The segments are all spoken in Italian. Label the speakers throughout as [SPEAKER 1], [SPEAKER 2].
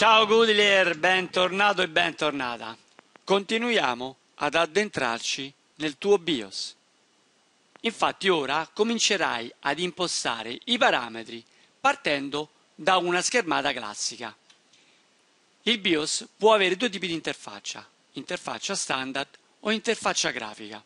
[SPEAKER 1] Ciao Goodlier, bentornato e bentornata. Continuiamo ad addentrarci nel tuo BIOS. Infatti ora comincerai ad impostare i parametri partendo da una schermata classica. Il BIOS può avere due tipi di interfaccia, interfaccia standard o interfaccia grafica.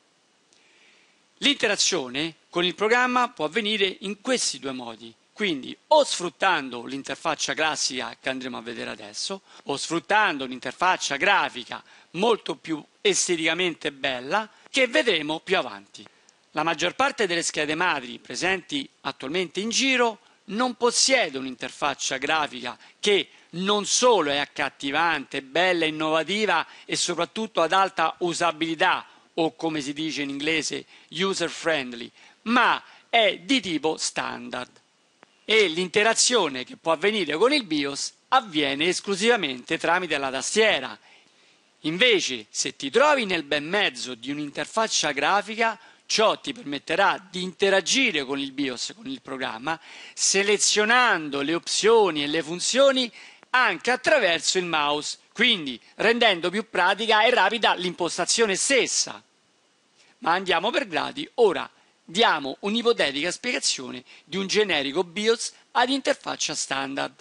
[SPEAKER 1] L'interazione con il programma può avvenire in questi due modi, quindi o sfruttando l'interfaccia classica che andremo a vedere adesso, o sfruttando un'interfaccia grafica molto più esteticamente bella, che vedremo più avanti. La maggior parte delle schede madri presenti attualmente in giro non possiede un'interfaccia grafica che non solo è accattivante, bella, innovativa e soprattutto ad alta usabilità, o come si dice in inglese user friendly, ma è di tipo standard e l'interazione che può avvenire con il BIOS avviene esclusivamente tramite la tastiera. Invece, se ti trovi nel bel mezzo di un'interfaccia grafica, ciò ti permetterà di interagire con il BIOS, con il programma, selezionando le opzioni e le funzioni anche attraverso il mouse, quindi rendendo più pratica e rapida l'impostazione stessa. Ma andiamo per gradi ora diamo un'ipotetica spiegazione di un generico BIOS ad interfaccia standard.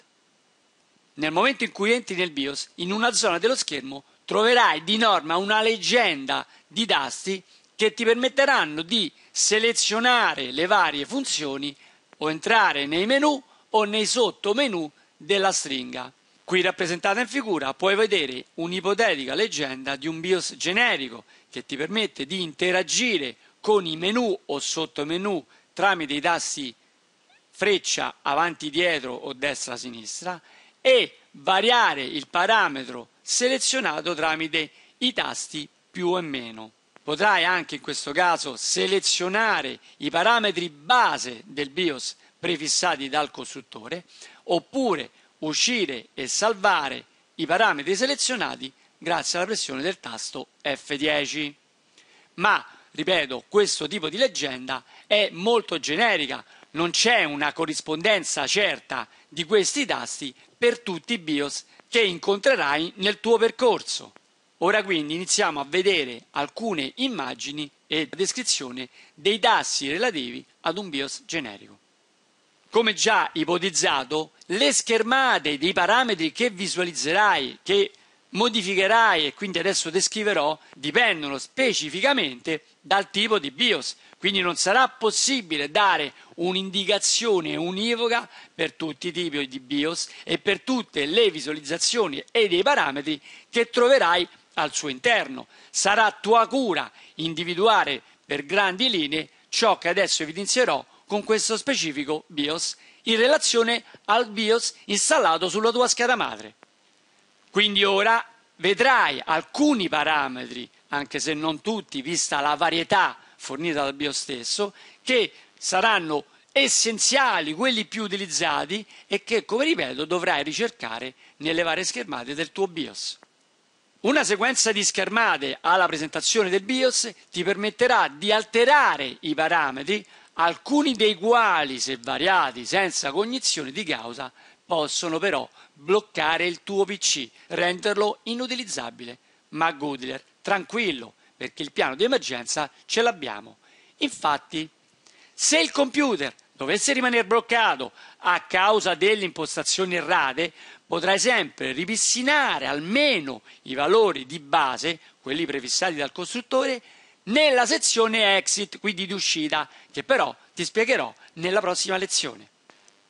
[SPEAKER 1] Nel momento in cui entri nel BIOS, in una zona dello schermo troverai di norma una leggenda di tasti che ti permetteranno di selezionare le varie funzioni o entrare nei menu o nei sottomenu della stringa. Qui rappresentata in figura puoi vedere un'ipotetica leggenda di un BIOS generico che ti permette di interagire con i menu o sottomenu tramite i tasti freccia avanti dietro o destra sinistra e variare il parametro selezionato tramite i tasti più e meno. Potrai anche in questo caso selezionare i parametri base del BIOS prefissati dal costruttore oppure uscire e salvare i parametri selezionati grazie alla pressione del tasto F10. Ma ripeto, questo tipo di leggenda è molto generica, non c'è una corrispondenza certa di questi tasti per tutti i BIOS che incontrerai nel tuo percorso. Ora quindi iniziamo a vedere alcune immagini e la descrizione dei tassi relativi ad un BIOS generico. Come già ipotizzato, le schermate dei parametri che visualizzerai, che modificherai e quindi adesso descriverò, dipendono specificamente dal tipo di BIOS. Quindi non sarà possibile dare un'indicazione univoca per tutti i tipi di BIOS e per tutte le visualizzazioni e dei parametri che troverai al suo interno. Sarà tua cura individuare per grandi linee ciò che adesso evidenzierò con questo specifico BIOS in relazione al BIOS installato sulla tua scheda madre. Quindi ora vedrai alcuni parametri anche se non tutti, vista la varietà fornita dal bio stesso, che saranno essenziali, quelli più utilizzati e che, come ripeto, dovrai ricercare nelle varie schermate del tuo BIOS. Una sequenza di schermate alla presentazione del BIOS ti permetterà di alterare i parametri, alcuni dei quali, se variati senza cognizione di causa, possono però bloccare il tuo PC, renderlo inutilizzabile, ma Goodler tranquillo perché il piano di emergenza ce l'abbiamo. Infatti, se il computer dovesse rimanere bloccato a causa delle impostazioni errate, potrai sempre ripristinare almeno i valori di base, quelli prefissati dal costruttore, nella sezione exit, quindi di uscita, che però ti spiegherò nella prossima lezione.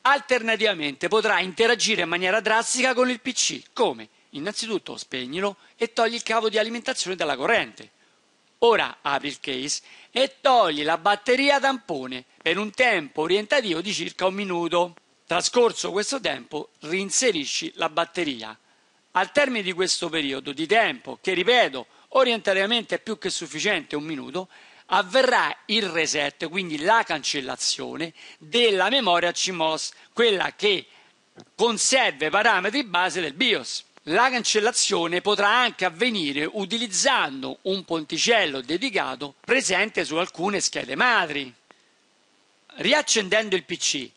[SPEAKER 1] Alternativamente potrai interagire in maniera drastica con il PC, come Innanzitutto spegnilo e togli il cavo di alimentazione dalla corrente. Ora apri il case e togli la batteria tampone per un tempo orientativo di circa un minuto. Trascorso questo tempo reinserisci la batteria. Al termine di questo periodo di tempo, che ripeto orientariamente è più che sufficiente un minuto, avverrà il reset, quindi la cancellazione della memoria CMOS, quella che conserva i parametri base del BIOS. La cancellazione potrà anche avvenire utilizzando un ponticello dedicato presente su alcune schede madri. Riaccendendo il PC,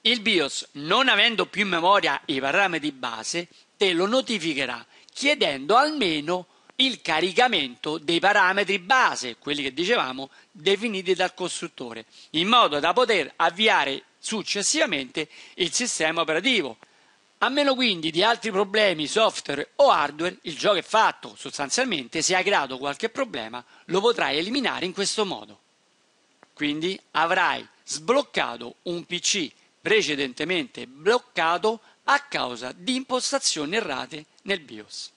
[SPEAKER 1] il BIOS, non avendo più in memoria i parametri base, te lo notificherà chiedendo almeno il caricamento dei parametri base, quelli che dicevamo, definiti dal costruttore, in modo da poter avviare successivamente il sistema operativo. A meno quindi di altri problemi software o hardware, il gioco è fatto. Sostanzialmente, se hai creato qualche problema, lo potrai eliminare in questo modo. Quindi avrai sbloccato un PC precedentemente bloccato a causa di impostazioni errate nel BIOS.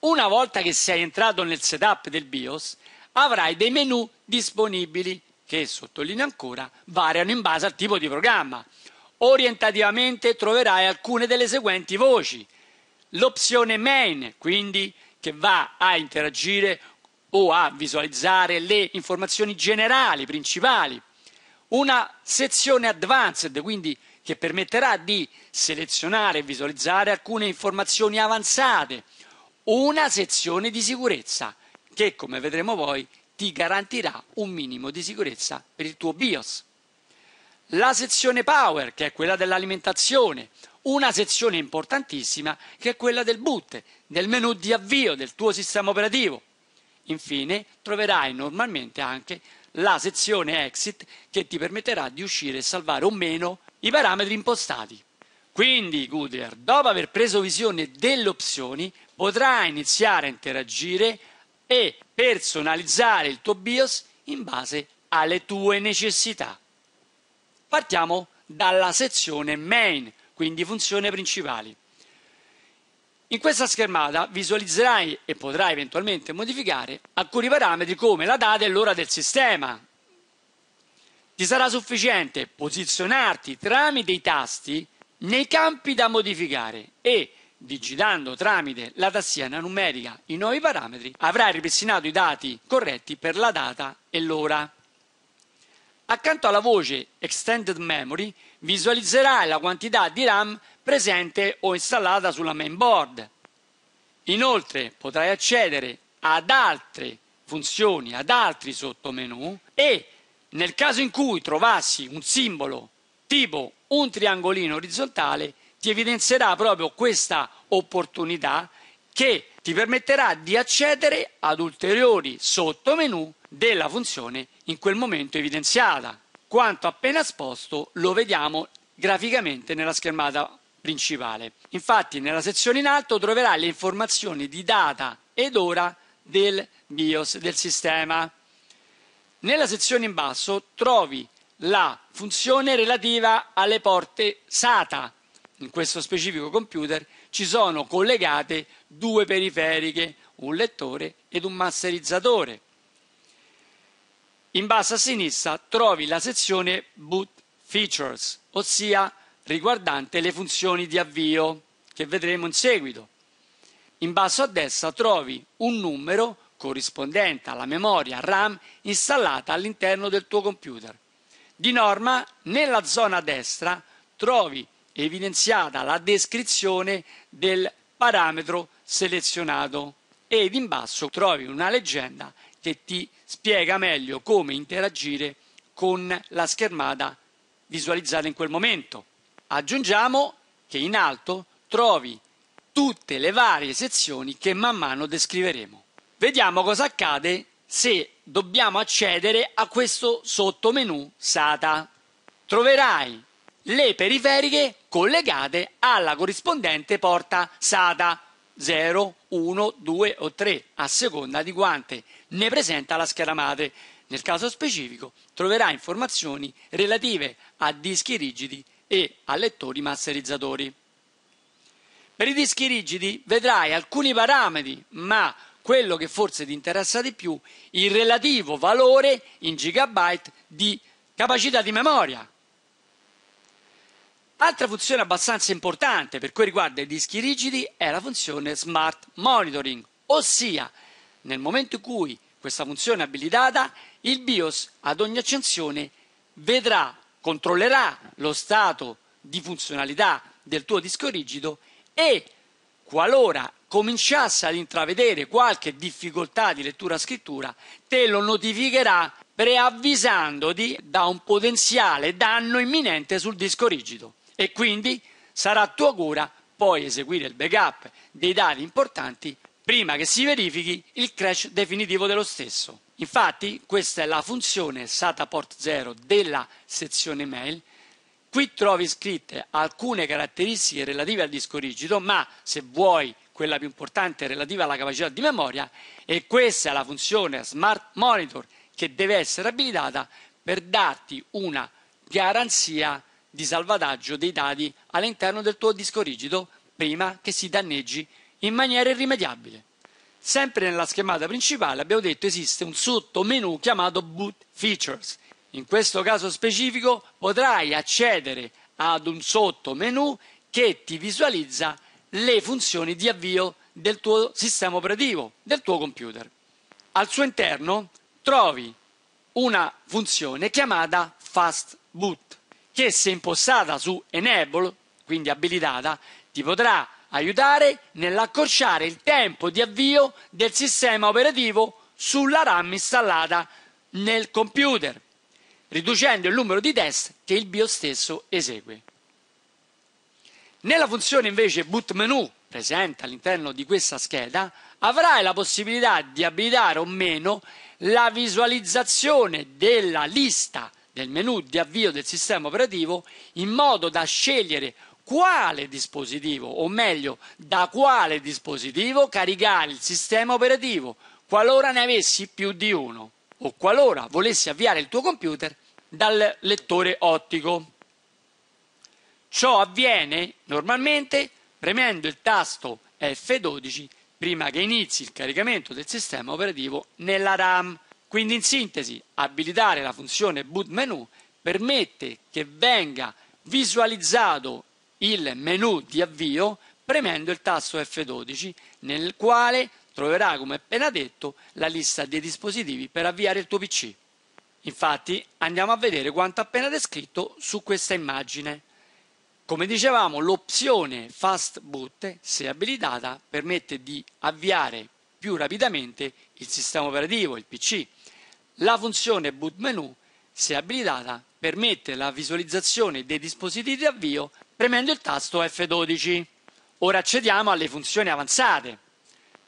[SPEAKER 1] Una volta che sei entrato nel setup del BIOS, avrai dei menu disponibili che, sottolineo ancora, variano in base al tipo di programma orientativamente troverai alcune delle seguenti voci. L'opzione main, quindi che va a interagire o a visualizzare le informazioni generali, principali. Una sezione advanced, quindi che permetterà di selezionare e visualizzare alcune informazioni avanzate. Una sezione di sicurezza, che come vedremo poi ti garantirà un minimo di sicurezza per il tuo BIOS la sezione power, che è quella dell'alimentazione, una sezione importantissima che è quella del boot, del menu di avvio del tuo sistema operativo. Infine troverai normalmente anche la sezione exit che ti permetterà di uscire e salvare o meno i parametri impostati. Quindi Goodyear, dopo aver preso visione delle opzioni, potrai iniziare a interagire e personalizzare il tuo BIOS in base alle tue necessità. Partiamo dalla sezione main, quindi funzioni principali. In questa schermata visualizzerai e potrai eventualmente modificare alcuni parametri come la data e l'ora del sistema. Ti sarà sufficiente posizionarti tramite i tasti nei campi da modificare e digitando tramite la tastiera numerica i nuovi parametri avrai ripristinato i dati corretti per la data e l'ora. Accanto alla voce Extended Memory visualizzerai la quantità di RAM presente o installata sulla mainboard. Inoltre potrai accedere ad altre funzioni, ad altri sottomenu e nel caso in cui trovassi un simbolo tipo un triangolino orizzontale ti evidenzierà proprio questa opportunità che ti permetterà di accedere ad ulteriori sottomenu della funzione in quel momento evidenziata. Quanto appena esposto lo vediamo graficamente nella schermata principale. Infatti nella sezione in alto troverai le informazioni di data ed ora del BIOS del sistema. Nella sezione in basso trovi la funzione relativa alle porte SATA. In questo specifico computer ci sono collegate due periferiche, un lettore ed un masterizzatore. In basso a sinistra trovi la sezione Boot Features, ossia riguardante le funzioni di avvio, che vedremo in seguito. In basso a destra trovi un numero corrispondente alla memoria RAM installata all'interno del tuo computer. Di norma, nella zona destra trovi evidenziata la descrizione del parametro selezionato ed in basso trovi una leggenda che ti spiega meglio come interagire con la schermata visualizzata in quel momento. Aggiungiamo che in alto trovi tutte le varie sezioni che man mano descriveremo. Vediamo cosa accade se dobbiamo accedere a questo sottomenu SATA. Troverai le periferiche collegate alla corrispondente porta SATA 0, 1, 2 o 3 a seconda di quante ne presenta la scheda madre. Nel caso specifico troverà informazioni relative a dischi rigidi e a lettori masterizzatori. Per i dischi rigidi vedrai alcuni parametri, ma quello che forse ti interessa di più, il relativo valore in gigabyte di capacità di memoria, Altra funzione abbastanza importante per quel riguarda i dischi rigidi è la funzione Smart Monitoring, ossia nel momento in cui questa funzione è abilitata, il BIOS ad ogni accensione vedrà, controllerà lo stato di funzionalità del tuo disco rigido e qualora cominciasse ad intravedere qualche difficoltà di lettura-scrittura, te lo notificherà preavvisandoti da un potenziale danno imminente sul disco rigido e quindi sarà tua cura poi eseguire il backup dei dati importanti prima che si verifichi il crash definitivo dello stesso. Infatti questa è la funzione SATA port 0 della sezione mail. Qui trovi scritte alcune caratteristiche relative al disco rigido, ma se vuoi quella più importante relativa alla capacità di memoria e questa è la funzione Smart Monitor che deve essere abilitata per darti una garanzia di salvataggio dei dati all'interno del tuo disco rigido prima che si danneggi in maniera irrimediabile. Sempre nella schermata principale abbiamo detto esiste un sottomenu chiamato Boot Features. In questo caso specifico potrai accedere ad un sottomenu che ti visualizza le funzioni di avvio del tuo sistema operativo, del tuo computer. Al suo interno trovi una funzione chiamata Fast Boot che se impostata su enable, quindi abilitata, ti potrà aiutare nell'accorciare il tempo di avvio del sistema operativo sulla RAM installata nel computer, riducendo il numero di test che il BIOS stesso esegue. Nella funzione invece boot menu presente all'interno di questa scheda, avrai la possibilità di abilitare o meno la visualizzazione della lista del menu di avvio del sistema operativo in modo da scegliere quale dispositivo, o meglio, da quale dispositivo caricare il sistema operativo, qualora ne avessi più di uno, o qualora volessi avviare il tuo computer dal lettore ottico. Ciò avviene normalmente premendo il tasto F12 prima che inizi il caricamento del sistema operativo nella RAM quindi in sintesi, abilitare la funzione boot menu permette che venga visualizzato il menu di avvio premendo il tasto F12 nel quale troverà, come appena detto, la lista dei dispositivi per avviare il tuo PC. Infatti andiamo a vedere quanto appena descritto su questa immagine. Come dicevamo, l'opzione Fast Boot, se abilitata, permette di avviare più rapidamente il sistema operativo, il PC, la funzione boot menu, se abilitata, permette la visualizzazione dei dispositivi di avvio premendo il tasto F12. Ora accediamo alle funzioni avanzate.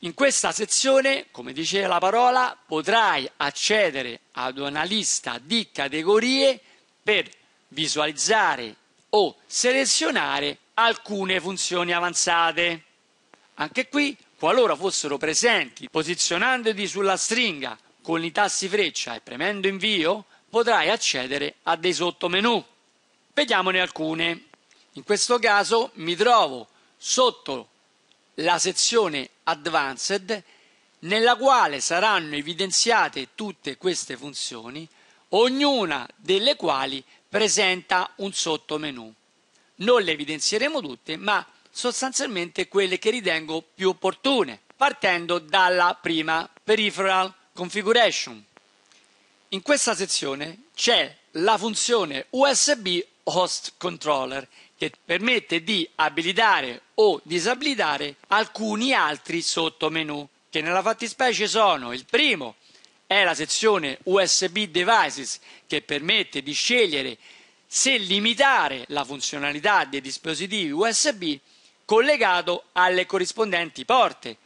[SPEAKER 1] In questa sezione, come dice la parola, potrai accedere ad una lista di categorie per visualizzare o selezionare alcune funzioni avanzate. Anche qui, qualora fossero presenti posizionandoti sulla stringa con i tasti freccia e premendo invio potrai accedere a dei sottomenu. Vediamone alcune. In questo caso mi trovo sotto la sezione Advanced nella quale saranno evidenziate tutte queste funzioni, ognuna delle quali presenta un sottomenu. Non le evidenzieremo tutte, ma sostanzialmente quelle che ritengo più opportune, partendo dalla prima, peripheral Configuration. In questa sezione c'è la funzione USB Host Controller che permette di abilitare o disabilitare alcuni altri sottomenu che nella fattispecie sono il primo è la sezione USB Devices che permette di scegliere se limitare la funzionalità dei dispositivi USB collegato alle corrispondenti porte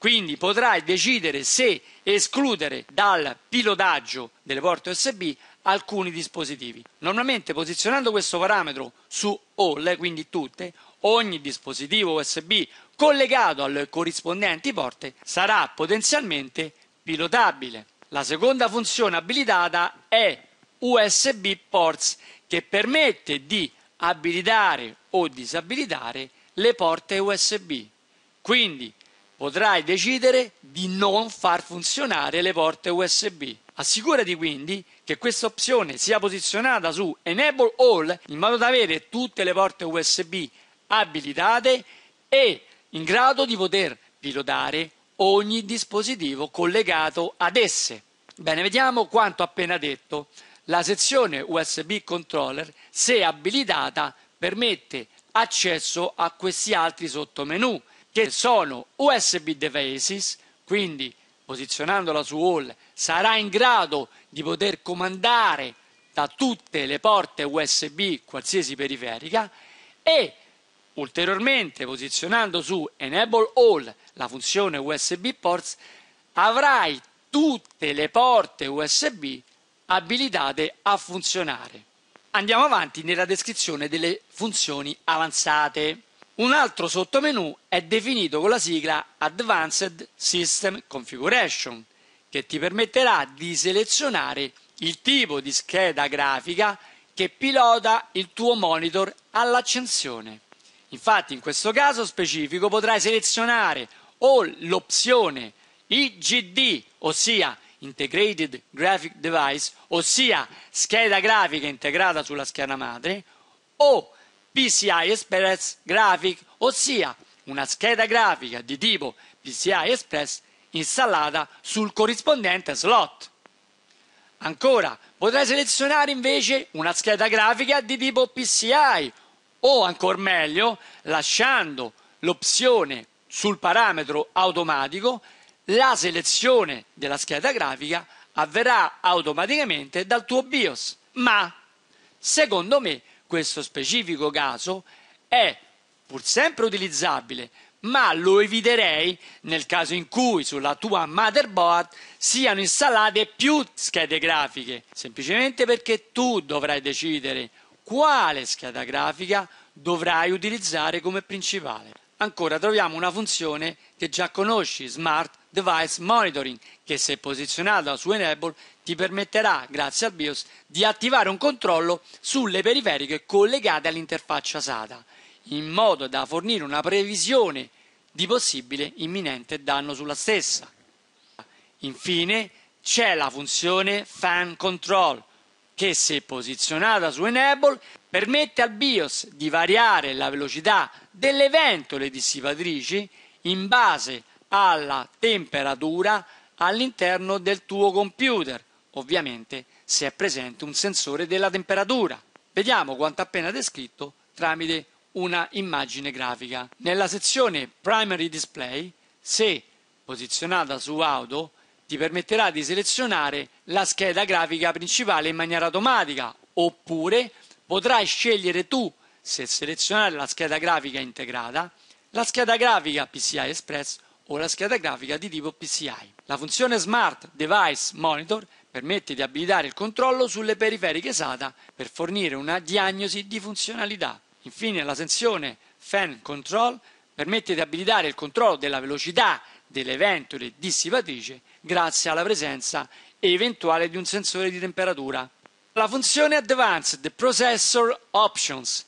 [SPEAKER 1] quindi potrai decidere se escludere dal pilotaggio delle porte USB alcuni dispositivi. Normalmente posizionando questo parametro su all, quindi tutte, ogni dispositivo USB collegato alle corrispondenti porte sarà potenzialmente pilotabile. La seconda funzione abilitata è USB ports che permette di abilitare o disabilitare le porte USB. Quindi potrai decidere di non far funzionare le porte USB. Assicurati quindi che questa opzione sia posizionata su Enable All in modo da avere tutte le porte USB abilitate e in grado di poter pilotare ogni dispositivo collegato ad esse. Bene, vediamo quanto appena detto. La sezione USB controller, se abilitata, permette accesso a questi altri sottomenu che sono USB devices, quindi posizionandola su All sarà in grado di poter comandare da tutte le porte USB qualsiasi periferica e ulteriormente posizionando su Enable All la funzione USB ports avrai tutte le porte USB abilitate a funzionare. Andiamo avanti nella descrizione delle funzioni avanzate. Un altro sottomenu è definito con la sigla Advanced System Configuration, che ti permetterà di selezionare il tipo di scheda grafica che pilota il tuo monitor all'accensione. Infatti in questo caso specifico potrai selezionare o l'opzione IGD, ossia Integrated Graphic Device, ossia scheda grafica integrata sulla scheda madre, o PCI Express Graphic, ossia una scheda grafica di tipo PCI Express installata sul corrispondente slot. Ancora, potrai selezionare invece una scheda grafica di tipo PCI o ancora meglio, lasciando l'opzione sul parametro automatico, la selezione della scheda grafica avverrà automaticamente dal tuo BIOS. Ma, secondo me, questo specifico caso è pur sempre utilizzabile, ma lo eviterei nel caso in cui sulla tua motherboard siano installate più schede grafiche, semplicemente perché tu dovrai decidere quale scheda grafica dovrai utilizzare come principale. Ancora troviamo una funzione che già conosci, Smart Device Monitoring, che se posizionata su Enable ti permetterà, grazie al BIOS, di attivare un controllo sulle periferiche collegate all'interfaccia SATA, in modo da fornire una previsione di possibile imminente danno sulla stessa. Infine c'è la funzione Fan Control, che se posizionata su Enable permette al BIOS di variare la velocità delle ventole dissipatrici in base alla temperatura all'interno del tuo computer, ovviamente se è presente un sensore della temperatura. Vediamo quanto appena descritto tramite una immagine grafica. Nella sezione Primary Display, se posizionata su Auto, ti permetterà di selezionare la scheda grafica principale in maniera automatica oppure potrai scegliere tu se selezionare la scheda grafica integrata, la scheda grafica PCI Express o la scheda grafica di tipo PCI. La funzione Smart Device Monitor permette di abilitare il controllo sulle periferiche SATA per fornire una diagnosi di funzionalità. Infine la sezione Fan Control permette di abilitare il controllo della velocità delle ventole dissipatrice grazie alla presenza eventuale di un sensore di temperatura. La funzione Advanced Processor Options.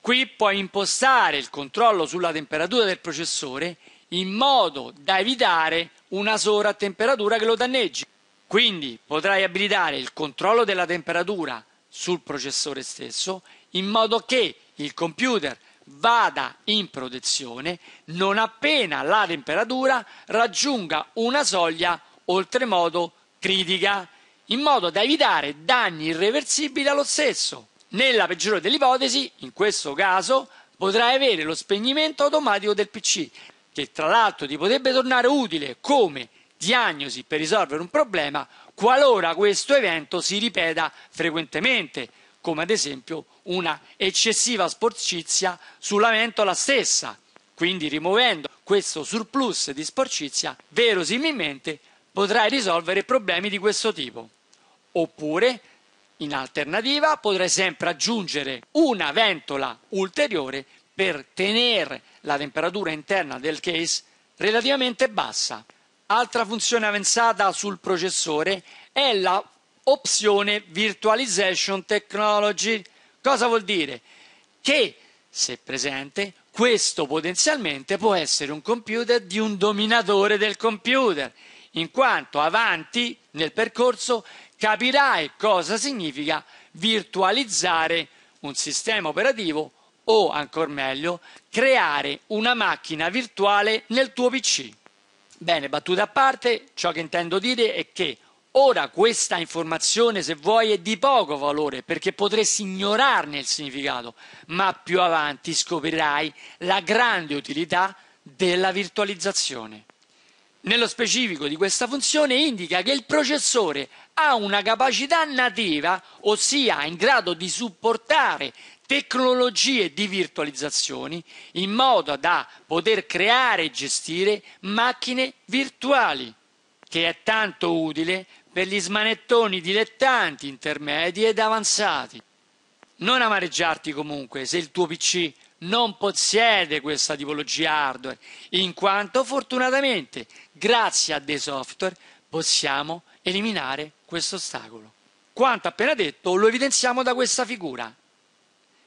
[SPEAKER 1] Qui puoi impostare il controllo sulla temperatura del processore in modo da evitare una sovrattemperatura che lo danneggi. Quindi potrai abilitare il controllo della temperatura sul processore stesso in modo che il computer vada in protezione non appena la temperatura raggiunga una soglia oltremodo critica, in modo da evitare danni irreversibili allo stesso. Nella peggiore delle ipotesi, in questo caso, potrai avere lo spegnimento automatico del PC, che tra l'altro ti potrebbe tornare utile come diagnosi per risolvere un problema qualora questo evento si ripeta frequentemente come ad esempio una eccessiva sporcizia sulla mentola stessa. Quindi rimuovendo questo surplus di sporcizia, verosimilmente potrai risolvere problemi di questo tipo. Oppure, in alternativa, potrai sempre aggiungere una ventola ulteriore per tenere la temperatura interna del case relativamente bassa. Altra funzione avanzata sul processore è la opzione Virtualization Technology. Cosa vuol dire? Che, se presente, questo potenzialmente può essere un computer di un dominatore del computer, in quanto avanti nel percorso capirai cosa significa virtualizzare un sistema operativo o, ancora meglio, creare una macchina virtuale nel tuo PC. Bene, battuta a parte, ciò che intendo dire è che Ora questa informazione, se vuoi, è di poco valore perché potresti ignorarne il significato, ma più avanti scoprirai la grande utilità della virtualizzazione. Nello specifico di questa funzione indica che il processore ha una capacità nativa, ossia è in grado di supportare tecnologie di virtualizzazione in modo da poter creare e gestire macchine virtuali, che è tanto utile per gli smanettoni dilettanti, intermedi ed avanzati. Non amareggiarti comunque se il tuo PC non possiede questa tipologia hardware, in quanto fortunatamente, grazie a dei software, possiamo eliminare questo ostacolo. Quanto appena detto lo evidenziamo da questa figura.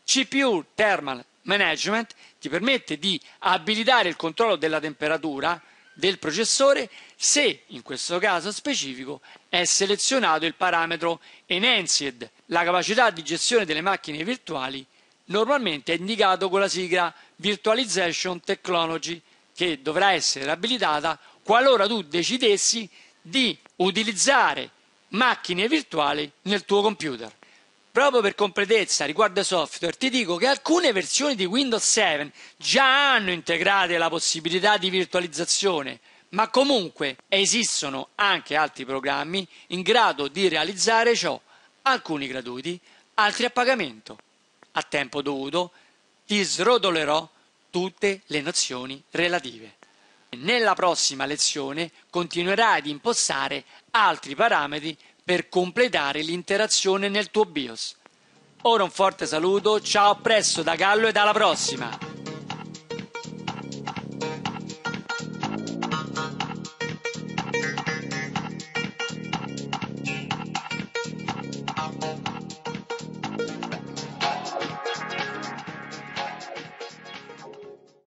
[SPEAKER 1] CPU Thermal Management ti permette di abilitare il controllo della temperatura del processore se, in questo caso specifico, è selezionato il parametro Enhanced. La capacità di gestione delle macchine virtuali normalmente è indicato con la sigla Virtualization Technology che dovrà essere abilitata qualora tu decidessi di utilizzare macchine virtuali nel tuo computer proprio per completezza riguardo ai software, ti dico che alcune versioni di Windows 7 già hanno integrate la possibilità di virtualizzazione, ma comunque esistono anche altri programmi in grado di realizzare ciò, alcuni gratuiti, altri a pagamento. A tempo dovuto ti srodolerò tutte le nozioni relative. Nella prossima lezione continuerai ad impostare altri parametri per completare l'interazione nel tuo BIOS. Ora un forte saluto, ciao a presto da Gallo e alla prossima!